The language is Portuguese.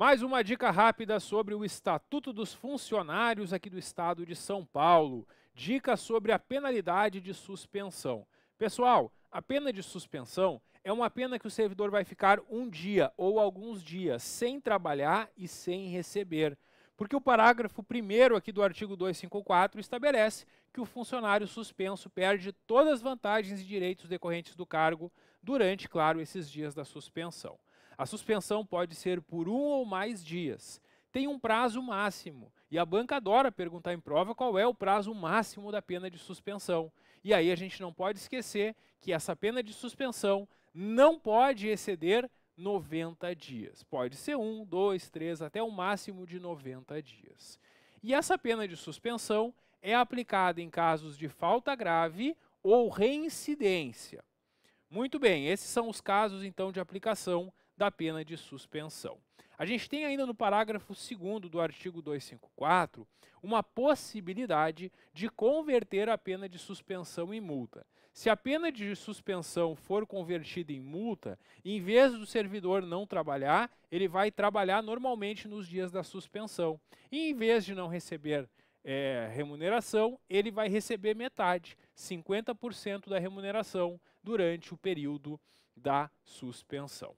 Mais uma dica rápida sobre o Estatuto dos Funcionários aqui do Estado de São Paulo. Dica sobre a penalidade de suspensão. Pessoal, a pena de suspensão é uma pena que o servidor vai ficar um dia ou alguns dias sem trabalhar e sem receber. Porque o parágrafo 1 aqui do artigo 254 estabelece que o funcionário suspenso perde todas as vantagens e direitos decorrentes do cargo durante, claro, esses dias da suspensão. A suspensão pode ser por um ou mais dias. Tem um prazo máximo. E a banca adora perguntar em prova qual é o prazo máximo da pena de suspensão. E aí a gente não pode esquecer que essa pena de suspensão não pode exceder 90 dias. Pode ser um, dois, três, até o um máximo de 90 dias. E essa pena de suspensão é aplicada em casos de falta grave ou reincidência. Muito bem, esses são os casos então de aplicação da pena de suspensão. A gente tem ainda no parágrafo 2 do artigo 254 uma possibilidade de converter a pena de suspensão em multa. Se a pena de suspensão for convertida em multa, em vez do servidor não trabalhar, ele vai trabalhar normalmente nos dias da suspensão. E em vez de não receber é, remuneração, ele vai receber metade, 50% da remuneração, durante o período da suspensão.